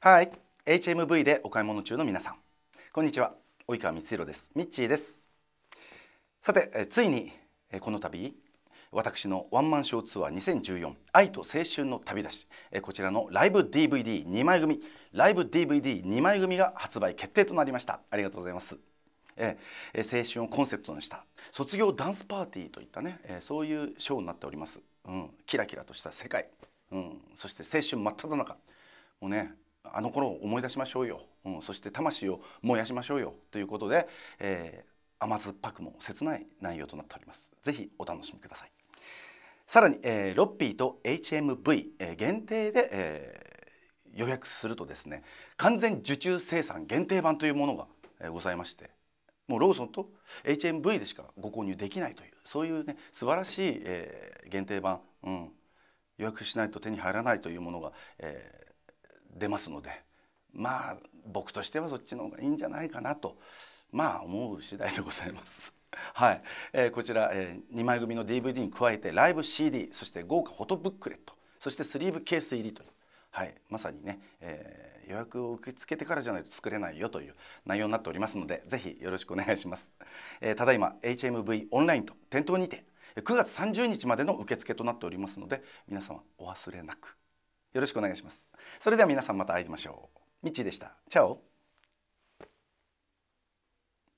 はい HMV でお買い物中の皆さんこんにちは及川光弘ですミッチーですさてついにこの度私のワンマンショーツアー2014愛と青春の旅立し、こちらのライブ DVD2 枚組ライブ DVD2 枚組が発売決定となりましたありがとうございますえ青春をコンセプトにした卒業ダンスパーティーといったね、えそういうショーになっております、うん、キラキラとした世界、うん、そして青春真っ只中もうねあの頃を思い出しましょうよ、うん、そして魂を燃やしましょうよということで、えー、甘酸っぱくも切ない内容となっておりますぜひお楽しみくださいさらに、えー、ロッピーと HMV、えー、限定で、えー、予約するとですね完全受注生産限定版というものが、えございましてもうローソンと HMV でしかご購入できないというそういうね素晴らしい、えー、限定版、うん、予約しないと手に入らないというものが、えー、出ますのでまあ僕としてはそっちの方がいいんじゃないかなとまあ思う次第でございます。はい、えー、こちら、えー、2枚組の DVD に加えてライブ CD そして豪華フォトブックレットそしてスリーブケース入りという、はい、まさにね、えー、予約を受け付けてからじゃないと作れないよという内容になっておりますのでぜひよろしくお願いします、えー、ただいま HMV オンラインと店頭にて9月30日までの受付となっておりますので皆様お忘れなく。よろしくお願いしますそれでは皆さんまた会いましょうミッチーでしたチャオ